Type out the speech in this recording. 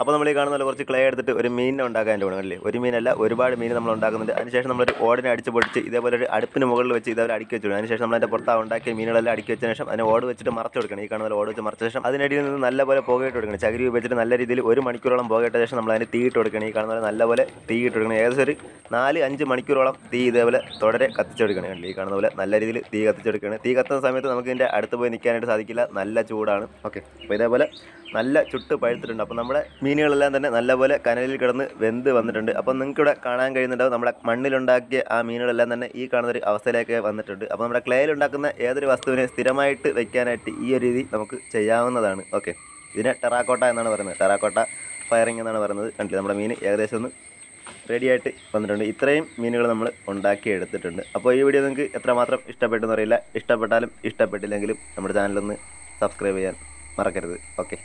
അപ്പോൾ നമ്മൾ ഈ കാണുന്ന കുറച്ച് ക്ലേ എടുത്തിട്ട് ഒരു മീനിനെ ഉണ്ടാക്കാൻ വേണ്ടി അല്ലേ ഒരു മീനല്ല ഒരുപാട് മീൻ നമ്മൾ ഉണ്ടാക്കുന്നുണ്ട് അതിനുശേഷം നമ്മളൊരു ഓടിനെ അടിച്ച് പൊടിച്ച് ഇതേപോലെ ഒരു അടുപ്പിന് മുകളിൽ വെച്ച് ഇതേപോലെ അടുക്കി വെച്ചു അതിനുശേഷം നമ്മൾ അതിൻ്റെ പുറത്ത് ഉണ്ടാക്കിയ മീനുകളെല്ലാം അടുക്കി വെച്ച ശേഷം അതിനെ ഓട് വെച്ചിട്ട് മറച്ചു കൊടുക്കണം ഈ കാണുന്ന ഓട് വെച്ച് മറച്ച ശേഷം അതിനടിയിൽ നിന്ന് നല്ലപോലെ പുകയിട്ട് കൊടുക്കണം ചകിരി വെച്ചിട്ട് നല്ല രീതിയിൽ ഒരു മണിക്കൂറോളം പുകയിട്ട ശേഷം നമ്മൾ അതിനെ തീയിട്ട് കൊടുക്കണം ഈ കാണുന്ന നല്ലപോലെ തീയിട്ട് കൊടുക്കണം ഏകദേശം ഒരു നാല് അഞ്ച് മണിക്കൂറോളം തീ ഇതേപോലെ തുടരെ കത്തിച്ചെടുക്കണം കണ്ടില്ല ഈ കാണുന്ന പോലെ നല്ല രീതിയിൽ തീ കത്തിച്ചെടുക്കണം തീ കത്തുന്ന സമയത്ത് നമുക്ക് ഇതിൻ്റെ അടുത്ത് പോയി നിൽക്കാനായിട്ട് സാധിക്കില്ല നല്ല ചൂടാണ് ഓക്കെ അപ്പോൾ ഇതേപോലെ നല്ല ചുട്ട് പഴുത്തിട്ടുണ്ട് അപ്പോൾ നമ്മുടെ മീനുകളെല്ലാം തന്നെ നല്ലപോലെ കനലിൽ കിടന്ന് വെന്ത് വന്നിട്ടുണ്ട് അപ്പോൾ നിങ്ങൾക്കിവിടെ കാണാൻ കഴിയുന്നുണ്ടാവും നമ്മുടെ മണ്ണിലുണ്ടാക്കിയ ആ മീനുകളെല്ലാം തന്നെ ഈ കാണുന്ന ഒരു അവസ്ഥയിലേക്ക് വന്നിട്ടുണ്ട് അപ്പോൾ നമ്മുടെ ക്ലേയിലുണ്ടാക്കുന്ന ഏതൊരു വസ്തുവിനെ സ്ഥിരമായിട്ട് വെക്കാനായിട്ട് ഈ ഒരു രീതി നമുക്ക് ചെയ്യാവുന്നതാണ് ഓക്കെ ഇതിനെ ടെറാക്കോട്ട എന്നാണ് പറയുന്നത് ടെറാക്കോട്ട ഫയറിംഗ് എന്നാണ് പറയുന്നത് കണ്ടില്ല നമ്മുടെ മീൻ ഏകദേശം ഒന്ന് റെഡിയായിട്ട് വന്നിട്ടുണ്ട് ഇത്രയും മീനുകൾ നമ്മൾ എടുത്തിട്ടുണ്ട് അപ്പോൾ ഈ വീഡിയോ നിങ്ങൾക്ക് എത്രമാത്രം ഇഷ്ടപ്പെട്ടെന്ന് അറിയില്ല ഇഷ്ടപ്പെട്ടാലും ഇഷ്ടപ്പെട്ടില്ലെങ്കിലും നമ്മുടെ ചാനലൊന്ന് സബ്സ്ക്രൈബ് ചെയ്യാൻ മറക്കരുത് ഓക്കെ